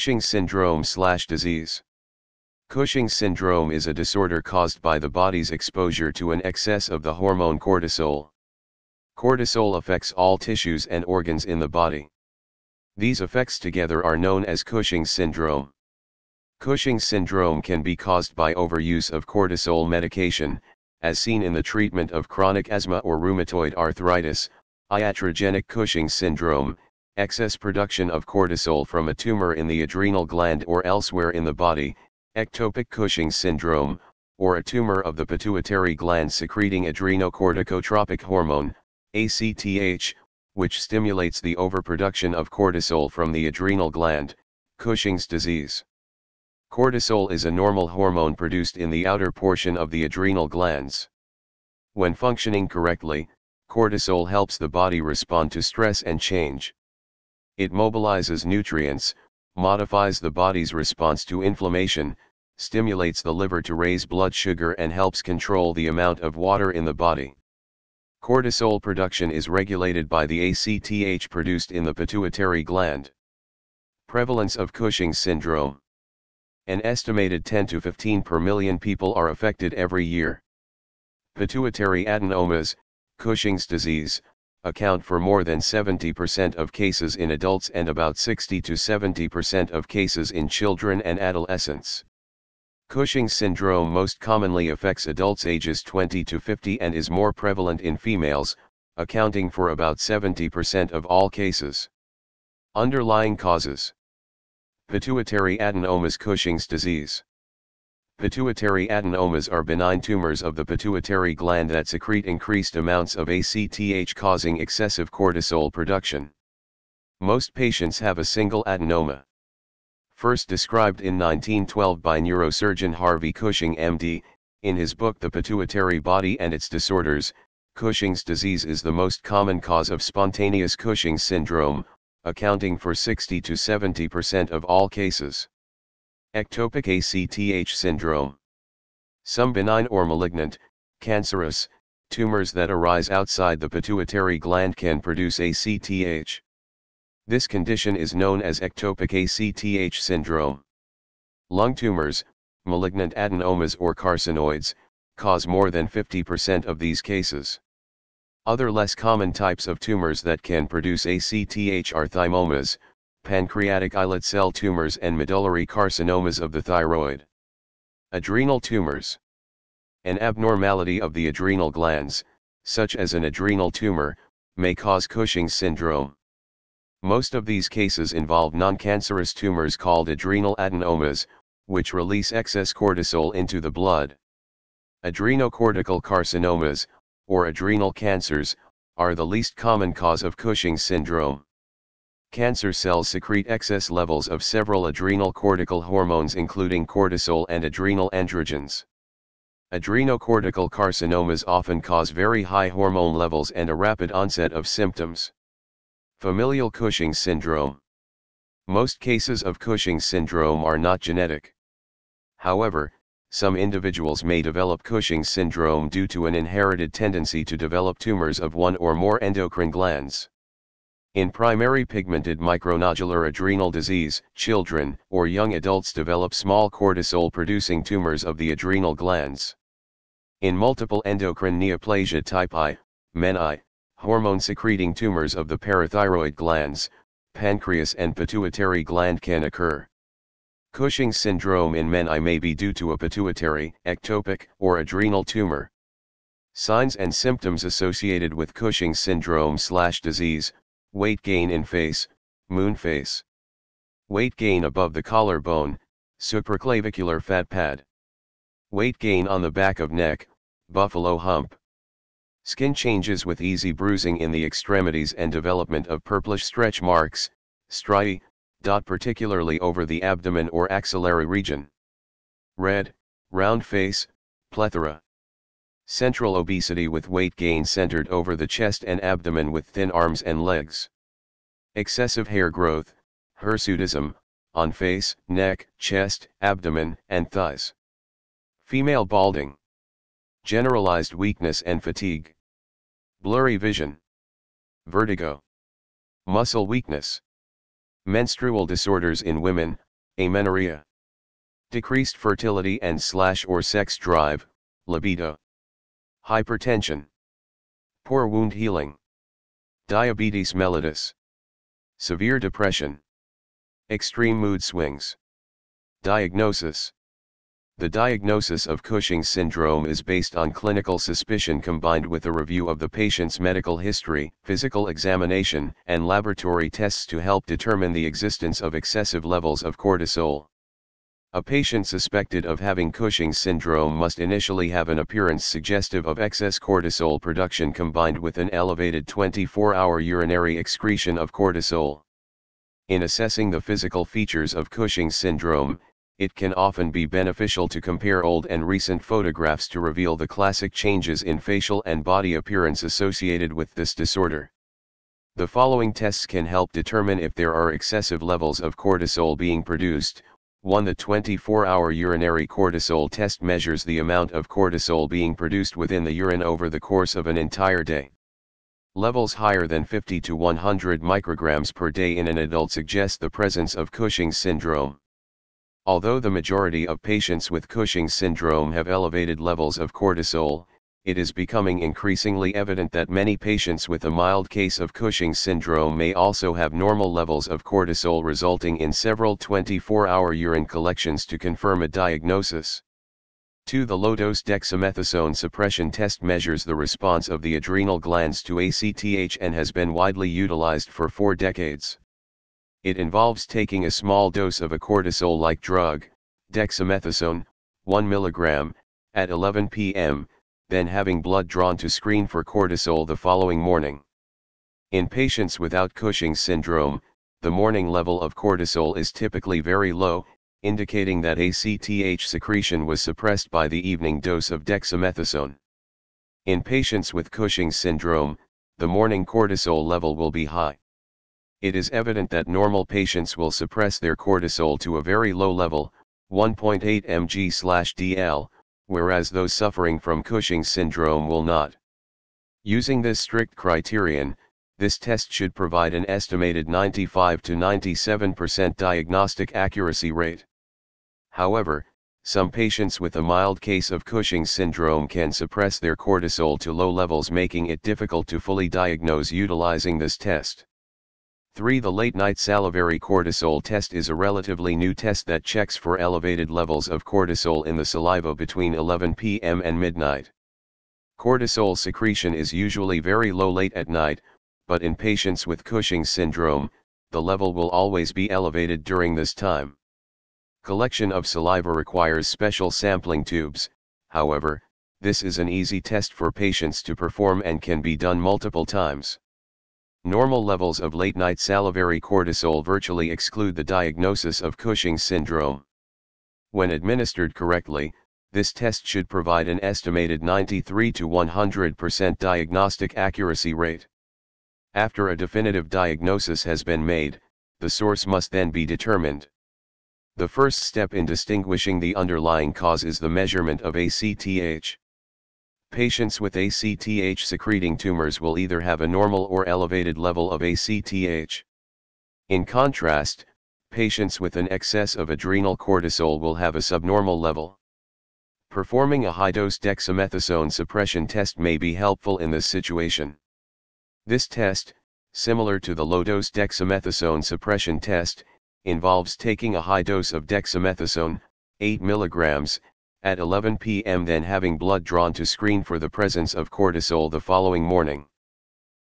Cushing syndrome slash disease. Cushing syndrome is a disorder caused by the body's exposure to an excess of the hormone cortisol. Cortisol affects all tissues and organs in the body. These effects together are known as Cushing syndrome. Cushing syndrome can be caused by overuse of cortisol medication, as seen in the treatment of chronic asthma or rheumatoid arthritis, iatrogenic Cushing syndrome, excess production of cortisol from a tumor in the adrenal gland or elsewhere in the body, ectopic Cushing syndrome, or a tumor of the pituitary gland secreting adrenocorticotropic hormone, ACTH, which stimulates the overproduction of cortisol from the adrenal gland, Cushing's disease. Cortisol is a normal hormone produced in the outer portion of the adrenal glands. When functioning correctly, cortisol helps the body respond to stress and change. It mobilizes nutrients, modifies the body's response to inflammation, stimulates the liver to raise blood sugar and helps control the amount of water in the body. Cortisol production is regulated by the ACTH produced in the pituitary gland. Prevalence of Cushing's syndrome. An estimated 10 to 15 per million people are affected every year. Pituitary adenomas, Cushing's disease, account for more than 70% of cases in adults and about 60 to 70% of cases in children and adolescents. Cushing's syndrome most commonly affects adults ages 20 to 50 and is more prevalent in females, accounting for about 70% of all cases. Underlying causes Pituitary adenomas Cushing's disease Pituitary adenomas are benign tumors of the pituitary gland that secrete increased amounts of ACTH causing excessive cortisol production. Most patients have a single adenoma. First described in 1912 by neurosurgeon Harvey Cushing MD, in his book The Pituitary Body and Its Disorders, Cushing's disease is the most common cause of spontaneous Cushing syndrome, accounting for 60 to 70% of all cases. Ectopic ACTH syndrome. Some benign or malignant, cancerous, tumors that arise outside the pituitary gland can produce ACTH. This condition is known as ectopic ACTH syndrome. Lung tumors, malignant adenomas or carcinoids, cause more than 50% of these cases. Other less common types of tumors that can produce ACTH are thymomas, pancreatic islet cell tumors and medullary carcinomas of the thyroid. Adrenal tumors. An abnormality of the adrenal glands, such as an adrenal tumor, may cause Cushing's syndrome. Most of these cases involve non-cancerous tumors called adrenal adenomas, which release excess cortisol into the blood. Adrenocortical carcinomas, or adrenal cancers, are the least common cause of Cushing's syndrome. Cancer cells secrete excess levels of several adrenal cortical hormones including cortisol and adrenal androgens. Adrenocortical carcinomas often cause very high hormone levels and a rapid onset of symptoms. Familial Cushing syndrome. Most cases of Cushing syndrome are not genetic. However, some individuals may develop Cushing syndrome due to an inherited tendency to develop tumors of one or more endocrine glands. In primary pigmented micronodular adrenal disease, children or young adults develop small cortisol-producing tumors of the adrenal glands. In multiple endocrine neoplasia type I, men I, hormone-secreting tumors of the parathyroid glands, pancreas and pituitary gland can occur. Cushing's syndrome in men I may be due to a pituitary, ectopic, or adrenal tumor. Signs and symptoms associated with Cushing's syndrome slash disease, Weight gain in face, moon face. Weight gain above the collarbone, supraclavicular fat pad. Weight gain on the back of neck, buffalo hump. Skin changes with easy bruising in the extremities and development of purplish stretch marks, striae, dot particularly over the abdomen or axillary region. Red, round face, plethora. Central obesity with weight gain centered over the chest and abdomen with thin arms and legs. Excessive hair growth, hirsutism, on face, neck, chest, abdomen, and thighs. Female balding. Generalized weakness and fatigue. Blurry vision. Vertigo. Muscle weakness. Menstrual disorders in women, amenorrhea. Decreased fertility and slash or sex drive, libido hypertension, poor wound healing, diabetes mellitus, severe depression, extreme mood swings. Diagnosis The diagnosis of Cushing's syndrome is based on clinical suspicion combined with a review of the patient's medical history, physical examination, and laboratory tests to help determine the existence of excessive levels of cortisol. A patient suspected of having Cushing's syndrome must initially have an appearance suggestive of excess cortisol production combined with an elevated 24-hour urinary excretion of cortisol. In assessing the physical features of Cushing's syndrome, it can often be beneficial to compare old and recent photographs to reveal the classic changes in facial and body appearance associated with this disorder. The following tests can help determine if there are excessive levels of cortisol being produced, 1. The 24-hour urinary cortisol test measures the amount of cortisol being produced within the urine over the course of an entire day. Levels higher than 50 to 100 micrograms per day in an adult suggest the presence of Cushing's syndrome. Although the majority of patients with Cushing's syndrome have elevated levels of cortisol, it is becoming increasingly evident that many patients with a mild case of Cushing's syndrome may also have normal levels of cortisol resulting in several 24-hour urine collections to confirm a diagnosis. 2. The low-dose dexamethasone suppression test measures the response of the adrenal glands to ACTH and has been widely utilized for four decades. It involves taking a small dose of a cortisol-like drug, dexamethasone, 1 mg, at 11 p.m., then having blood drawn to screen for cortisol the following morning. In patients without Cushing's syndrome, the morning level of cortisol is typically very low, indicating that ACTH secretion was suppressed by the evening dose of dexamethasone. In patients with Cushing's syndrome, the morning cortisol level will be high. It is evident that normal patients will suppress their cortisol to a very low level, 1.8 mg/dl whereas those suffering from Cushing syndrome will not. Using this strict criterion, this test should provide an estimated 95 to 97% diagnostic accuracy rate. However, some patients with a mild case of Cushing syndrome can suppress their cortisol to low levels making it difficult to fully diagnose utilizing this test. 3. The late night salivary cortisol test is a relatively new test that checks for elevated levels of cortisol in the saliva between 11 p.m. and midnight. Cortisol secretion is usually very low late at night, but in patients with Cushing syndrome, the level will always be elevated during this time. Collection of saliva requires special sampling tubes, however, this is an easy test for patients to perform and can be done multiple times. Normal levels of late-night salivary cortisol virtually exclude the diagnosis of Cushing's syndrome. When administered correctly, this test should provide an estimated 93 to 100% diagnostic accuracy rate. After a definitive diagnosis has been made, the source must then be determined. The first step in distinguishing the underlying cause is the measurement of ACTH. Patients with ACTH secreting tumors will either have a normal or elevated level of ACTH. In contrast, patients with an excess of adrenal cortisol will have a subnormal level. Performing a high-dose dexamethasone suppression test may be helpful in this situation. This test, similar to the low-dose dexamethasone suppression test, involves taking a high dose of dexamethasone, 8 milligrams at 11 p.m. then having blood drawn to screen for the presence of cortisol the following morning.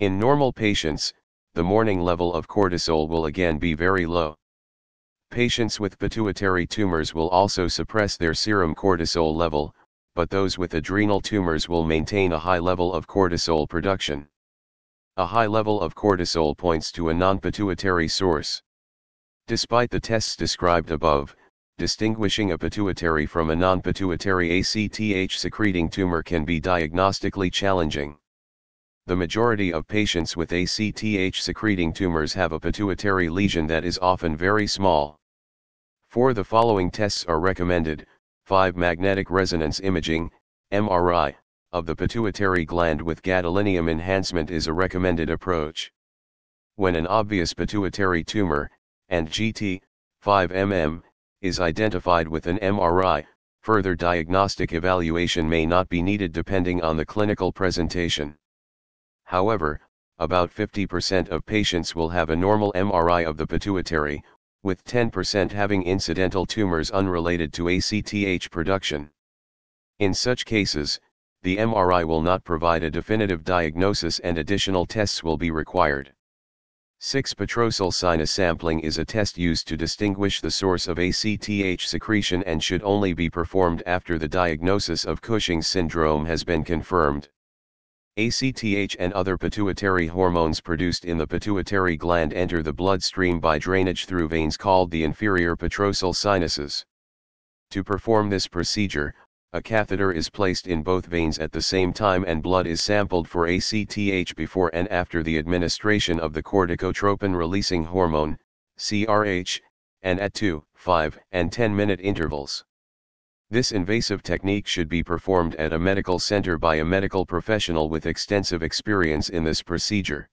In normal patients, the morning level of cortisol will again be very low. Patients with pituitary tumors will also suppress their serum cortisol level, but those with adrenal tumors will maintain a high level of cortisol production. A high level of cortisol points to a non-pituitary source. Despite the tests described above, distinguishing a pituitary from a non-pituitary ACTH-secreting tumor can be diagnostically challenging. The majority of patients with ACTH-secreting tumors have a pituitary lesion that is often very small. For the following tests are recommended, 5 magnetic resonance imaging, MRI, of the pituitary gland with gadolinium enhancement is a recommended approach. When an obvious pituitary tumor, and GT, 5 mm, is identified with an MRI, further diagnostic evaluation may not be needed depending on the clinical presentation. However, about 50% of patients will have a normal MRI of the pituitary, with 10% having incidental tumors unrelated to ACTH production. In such cases, the MRI will not provide a definitive diagnosis and additional tests will be required. 6 sinus sampling is a test used to distinguish the source of ACTH secretion and should only be performed after the diagnosis of Cushing's syndrome has been confirmed. ACTH and other pituitary hormones produced in the pituitary gland enter the bloodstream by drainage through veins called the inferior petrosal sinuses. To perform this procedure, a catheter is placed in both veins at the same time and blood is sampled for ACTH before and after the administration of the corticotropin-releasing hormone, CRH, and at 2, 5, and 10-minute intervals. This invasive technique should be performed at a medical center by a medical professional with extensive experience in this procedure.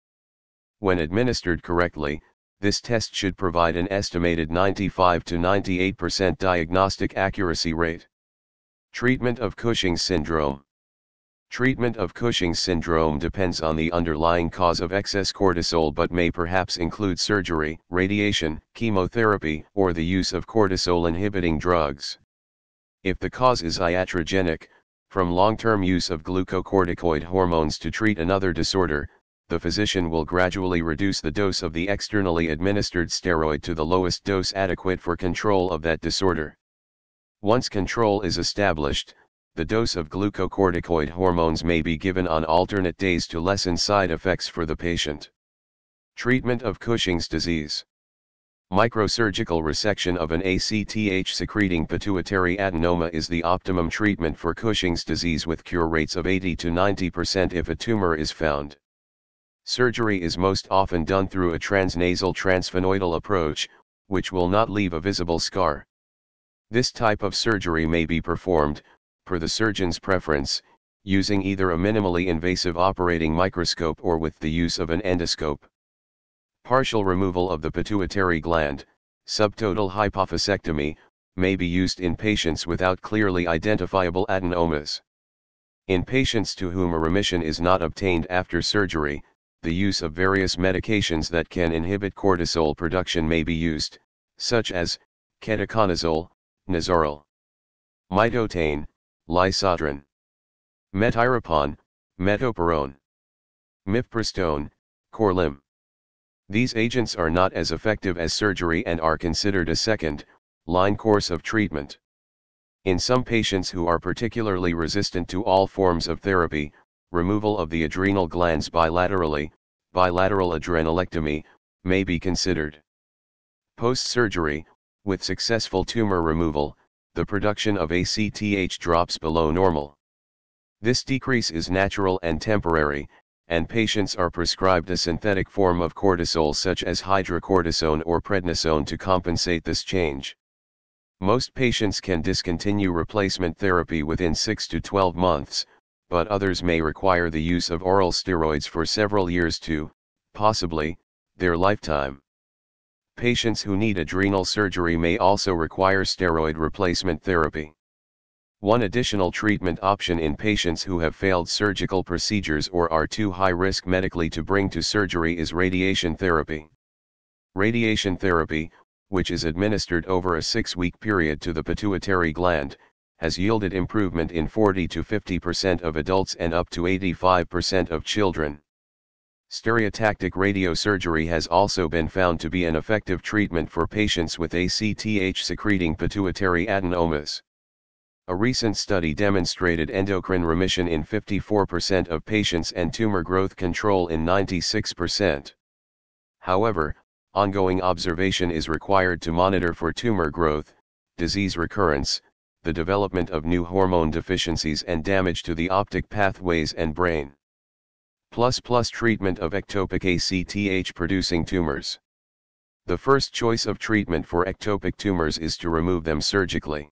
When administered correctly, this test should provide an estimated 95 to 98% diagnostic accuracy rate. Treatment of Cushing syndrome. Treatment of Cushing syndrome depends on the underlying cause of excess cortisol but may perhaps include surgery, radiation, chemotherapy, or the use of cortisol inhibiting drugs. If the cause is iatrogenic, from long-term use of glucocorticoid hormones to treat another disorder, the physician will gradually reduce the dose of the externally administered steroid to the lowest dose adequate for control of that disorder. Once control is established, the dose of glucocorticoid hormones may be given on alternate days to lessen side effects for the patient. Treatment of Cushing's disease. Microsurgical resection of an ACTH secreting pituitary adenoma is the optimum treatment for Cushing's disease with cure rates of 80 to 90% if a tumor is found. Surgery is most often done through a transnasal transphenoidal approach, which will not leave a visible scar. This type of surgery may be performed, per the surgeon's preference, using either a minimally invasive operating microscope or with the use of an endoscope. Partial removal of the pituitary gland, subtotal hypophysectomy, may be used in patients without clearly identifiable adenomas. In patients to whom a remission is not obtained after surgery, the use of various medications that can inhibit cortisol production may be used, such as ketoconazole, Nazoril. Mitotane, Lysodrin. Metirapon, Metoperone. Mifpristone, Corlim. These agents are not as effective as surgery and are considered a second, line course of treatment. In some patients who are particularly resistant to all forms of therapy, removal of the adrenal glands bilaterally, bilateral adrenalectomy, may be considered. Post-surgery, with successful tumor removal, the production of ACTH drops below normal. This decrease is natural and temporary, and patients are prescribed a synthetic form of cortisol such as hydrocortisone or prednisone to compensate this change. Most patients can discontinue replacement therapy within 6 to 12 months, but others may require the use of oral steroids for several years to, possibly, their lifetime. Patients who need adrenal surgery may also require steroid replacement therapy. One additional treatment option in patients who have failed surgical procedures or are too high risk medically to bring to surgery is radiation therapy. Radiation therapy, which is administered over a six week period to the pituitary gland, has yielded improvement in 40 to 50% of adults and up to 85% of children. Stereotactic radiosurgery has also been found to be an effective treatment for patients with ACTH-secreting pituitary adenomas. A recent study demonstrated endocrine remission in 54% of patients and tumor growth control in 96%. However, ongoing observation is required to monitor for tumor growth, disease recurrence, the development of new hormone deficiencies and damage to the optic pathways and brain plus plus treatment of ectopic ACTH producing tumors. The first choice of treatment for ectopic tumors is to remove them surgically.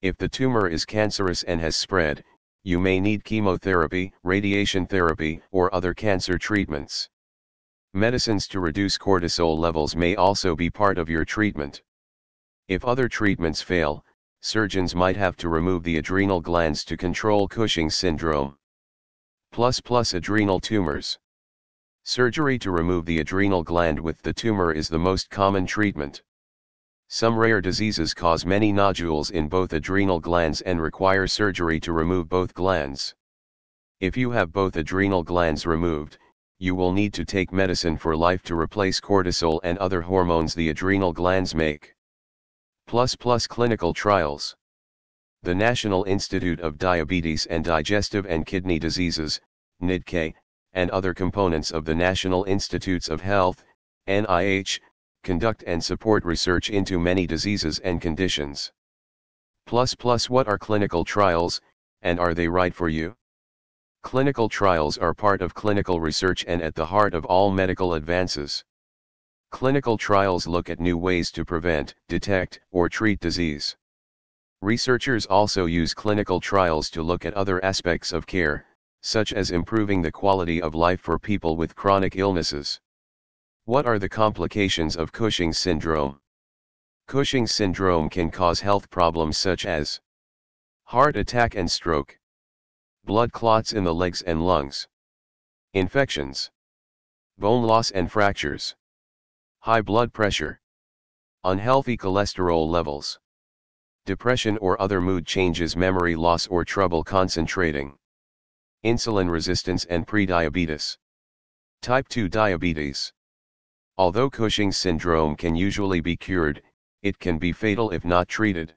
If the tumor is cancerous and has spread, you may need chemotherapy, radiation therapy, or other cancer treatments. Medicines to reduce cortisol levels may also be part of your treatment. If other treatments fail, surgeons might have to remove the adrenal glands to control Cushing syndrome plus plus adrenal tumors. Surgery to remove the adrenal gland with the tumor is the most common treatment. Some rare diseases cause many nodules in both adrenal glands and require surgery to remove both glands. If you have both adrenal glands removed, you will need to take medicine for life to replace cortisol and other hormones the adrenal glands make. Plus plus clinical trials. The National Institute of Diabetes and Digestive and Kidney Diseases, NIDK, and other components of the National Institutes of Health, NIH, conduct and support research into many diseases and conditions. Plus plus what are clinical trials, and are they right for you? Clinical trials are part of clinical research and at the heart of all medical advances. Clinical trials look at new ways to prevent, detect, or treat disease. Researchers also use clinical trials to look at other aspects of care, such as improving the quality of life for people with chronic illnesses. What are the complications of Cushing's syndrome? Cushing's syndrome can cause health problems such as heart attack and stroke, blood clots in the legs and lungs, infections, bone loss and fractures, high blood pressure, unhealthy cholesterol levels depression or other mood changes memory loss or trouble concentrating. Insulin resistance and prediabetes. Type 2 diabetes. Although Cushing's syndrome can usually be cured, it can be fatal if not treated.